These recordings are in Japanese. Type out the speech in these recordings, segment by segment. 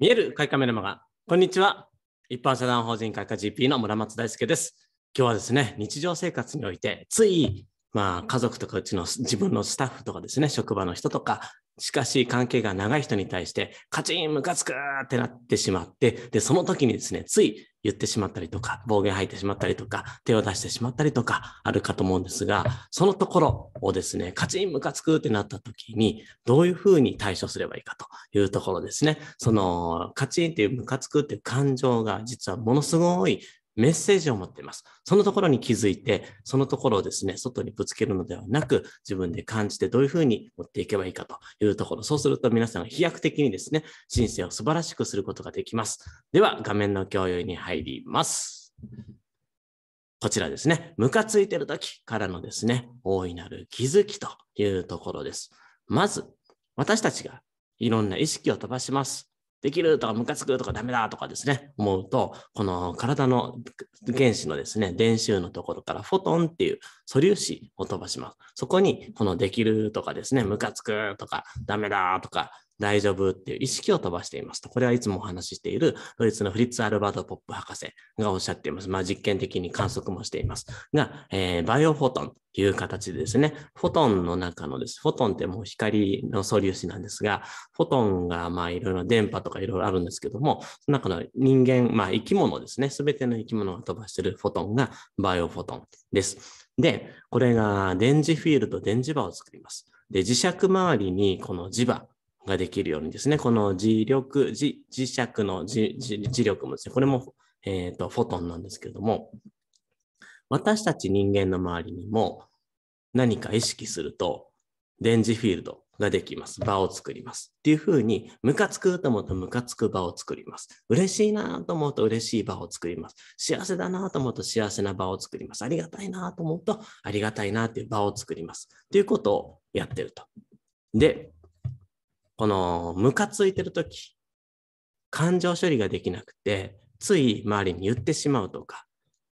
見える会カメルマガこんにちは。一般社団法人会科 GP の村松大輔です。今日はですね、日常生活において、ついまあ、家族とかうちの自分のスタッフとかですね、職場の人とか、しかし関係が長い人に対して、カチンムカつくってなってしまって、で、その時にですね、つい言ってしまったりとか、暴言吐いてしまったりとか、手を出してしまったりとか、あるかと思うんですが、そのところをですね、カチンムカつくってなった時に、どういうふうに対処すればいいかというところですね。その、カチンっていうムカつくっていう感情が、実はものすごいメッセージを持っています。そのところに気づいて、そのところをですね、外にぶつけるのではなく、自分で感じてどういうふうに持っていけばいいかというところ。そうすると皆さんが飛躍的にですね、人生を素晴らしくすることができます。では、画面の共有に入ります。こちらですね、ムカついてる時からのですね、大いなる気づきというところです。まず、私たちがいろんな意識を飛ばします。できるとか、ムカつくとか、ダメだとかですね、思うと、この体の原子のですね、電子のところからフォトンっていう素粒子を飛ばします。そこに、このできるとかですね、ムカつくとか、ダメだとか、大丈夫っていう意識を飛ばしていますと。これはいつもお話ししているドイツのフリッツ・アルバート・ポップ博士がおっしゃっています。まあ実験的に観測もしています。が、えー、バイオフォトンという形でですね、フォトンの中のです。フォトンってもう光の素粒子なんですが、フォトンがまあいろいろ電波とかいろいろあるんですけども、その中の人間、まあ生き物ですね、すべての生き物が飛ばしているフォトンがバイオフォトンです。で、これが電磁フィールド、電磁場を作ります。で、磁石周りにこの磁場、ができるようにですね、この磁力、磁磁石の磁磁力もですね、これも、えっ、ー、と、フォトンなんですけれども、私たち人間の周りにも何か意識すると電磁フィールドができます。場を作ります。っていうふうに、ムカつくと思うとムカつく場を作ります。嬉しいなと思うと嬉しい場を作ります。幸せだなと思うと幸せな場を作ります。ありがたいなと思うとありがたいなっていう場を作ります。ということをやってると。で、このムカついてる時感情処理ができなくてつい周りに言ってしまうとか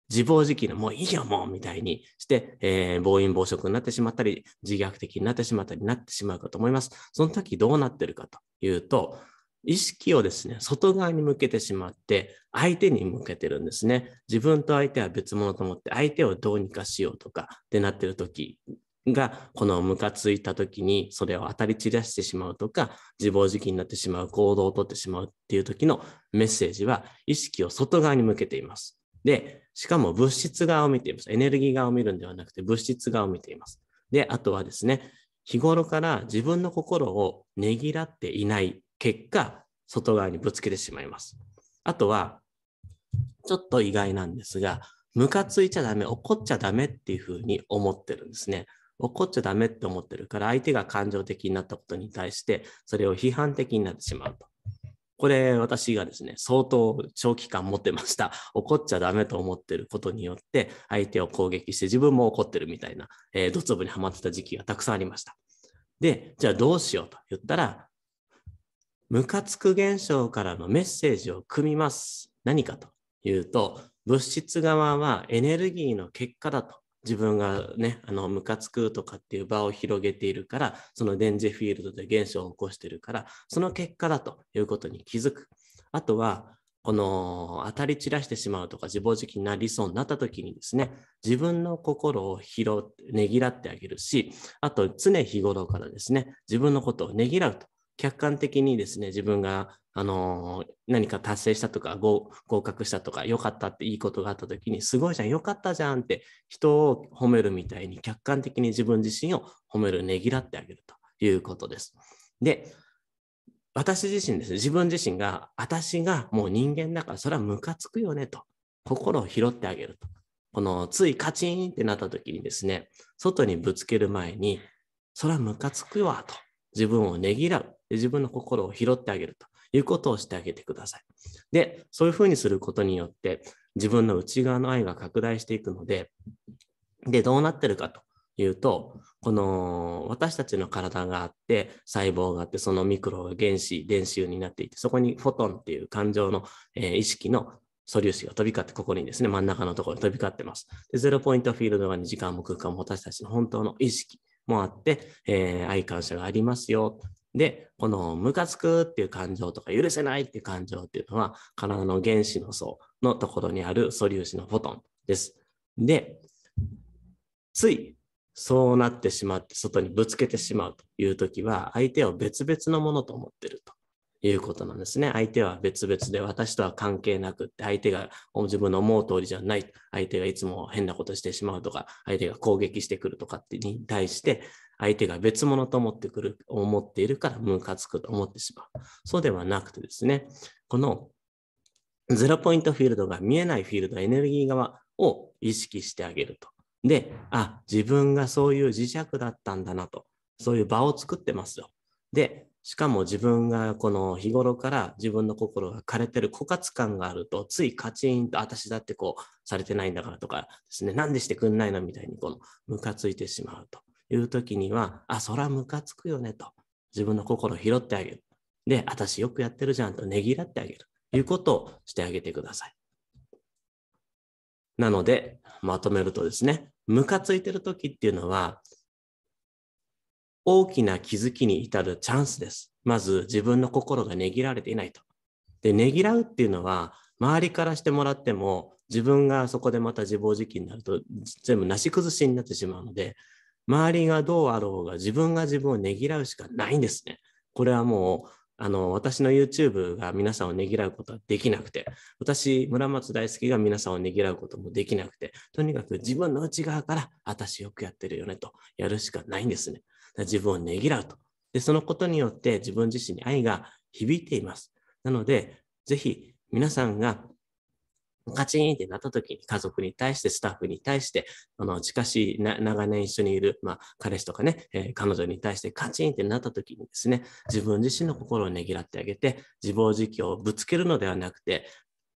自暴自棄のもういいよもうみたいにして、えー、暴飲暴食になってしまったり自虐的になってしまったりなってしまうかと思いますその時どうなってるかというと意識をですね外側に向けてしまって相手に向けてるんですね自分と相手は別物と思って相手をどうにかしようとかってなってる時が、このムカついた時にそれを当たり散らしてしまうとか、自暴自棄になってしまう、行動をとってしまうっていう時のメッセージは、意識を外側に向けています。で、しかも物質側を見ています。エネルギー側を見るんではなくて、物質側を見ています。で、あとはですね、日頃から自分の心をねぎらっていない結果、外側にぶつけてしまいます。あとは、ちょっと意外なんですが、ムカついちゃダメ、怒っちゃダメっていうふうに思ってるんですね。怒っちゃダメって思ってるから、相手が感情的になったことに対して、それを批判的になってしまうと。これ、私がですね、相当長期間持ってました。怒っちゃダメと思ってることによって、相手を攻撃して自分も怒ってるみたいな、えー、ドツボにはまってた時期がたくさんありました。で、じゃあどうしようと言ったら、ムカつく現象からのメッセージを組みます。何かというと、物質側はエネルギーの結果だと。自分がね、あの、ムカつくとかっていう場を広げているから、その電磁フィールドで現象を起こしてるから、その結果だということに気づく。あとは、この当たり散らしてしまうとか自暴自棄になりそうになった時にですね、自分の心を拾ねぎらってあげるし、あと常日頃からですね、自分のことをねぎらうと客観的にですね、自分が、あのー、何か達成したとか、合格したとか、良かったっていいことがあった時に、すごいじゃん、良かったじゃんって人を褒めるみたいに、客観的に自分自身を褒める、ねぎらってあげるということです。で、私自身です自分自身が、私がもう人間だから、それはムカつくよねと、心を拾ってあげると。この、ついカチンってなった時にですね、外にぶつける前に、それはムカつくわと、自分をねぎらう。自分の心を拾ってあげるということをしてあげてください。で、そういうふうにすることによって、自分の内側の愛が拡大していくので、で、どうなってるかというと、この私たちの体があって、細胞があって、そのミクロが原子、電子になっていて、そこにフォトンっていう感情の、えー、意識の素粒子が飛び交って、ここにですね、真ん中のところに飛び交ってます。で、ゼロポイントフィールド側に時間も空間も私たちの本当の意識もあって、えー、愛感謝がありますよ。で、このムカつくっていう感情とか許せないっていう感情っていうのは体の原子の層のところにある素粒子のフォトンです。で、ついそうなってしまって外にぶつけてしまうという時は相手を別々のものと思ってるということなんですね。相手は別々で私とは関係なくって相手が自分の思う通りじゃない相手がいつも変なことしてしまうとか相手が攻撃してくるとかってに対して相手が別物と思ってくる、思っているからムカつくと思ってしまう。そうではなくてですね、このゼロポイントフィールドが見えないフィールド、エネルギー側を意識してあげると。で、あ、自分がそういう磁石だったんだなと。そういう場を作ってますよ。で、しかも自分がこの日頃から自分の心が枯れてる枯渇感があると、ついカチンと私だってこうされてないんだからとかですね、なんでしてくんないのみたいにこのムカついてしまうと。いう時には、あ、そらムカつくよねと、自分の心を拾ってあげる。で、私よくやってるじゃんとねぎらってあげる。いうことをしてあげてください。なので、まとめるとですね、ムカついてる時っていうのは、大きな気づきに至るチャンスです。まず自分の心がねぎられていないと。で、ねぎらうっていうのは、周りからしてもらっても、自分がそこでまた自暴自棄になると、全部なし崩しになってしまうので、周りがどうあろうが自分が自分をねぎらうしかないんですね。これはもうあの私の YouTube が皆さんをねぎらうことはできなくて私村松大輔が皆さんをねぎらうこともできなくてとにかく自分の内側から私よくやってるよねとやるしかないんですね。自分をねぎらうと。でそのことによって自分自身に愛が響いています。なのでぜひ皆さんがカチンってなった時に家族に対してスタッフに対して、あの、近しい、長年一緒にいる、まあ、彼氏とかね、えー、彼女に対してカチンってなった時にですね、自分自身の心をねぎらってあげて、自暴自棄をぶつけるのではなくて、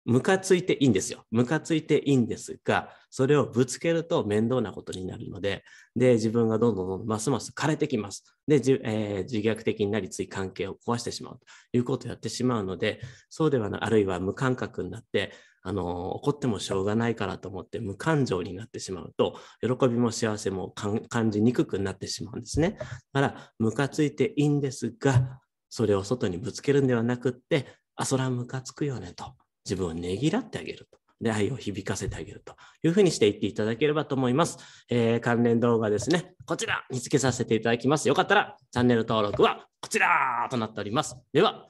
ムカついていいんですよ。ムカついていいんですが、それをぶつけると面倒なことになるので、で、自分がどんどんどんますます枯れてきます。で、じえー、自虐的になり、つい関係を壊してしまうということをやってしまうので、そうではない、あるいは無感覚になって、あの怒ってもしょうがないからと思って無感情になってしまうと喜びも幸せも感じにくくなってしまうんですね。だからムカついていいんですがそれを外にぶつけるんではなくってあそらムカつくよねと自分をねぎらってあげると。で、愛を響かせてあげるというふうにしていっていただければと思います。えー、関連動画ですね、こちら見つけさせていただきます。よかったらチャンネル登録はこちらとなっております。では、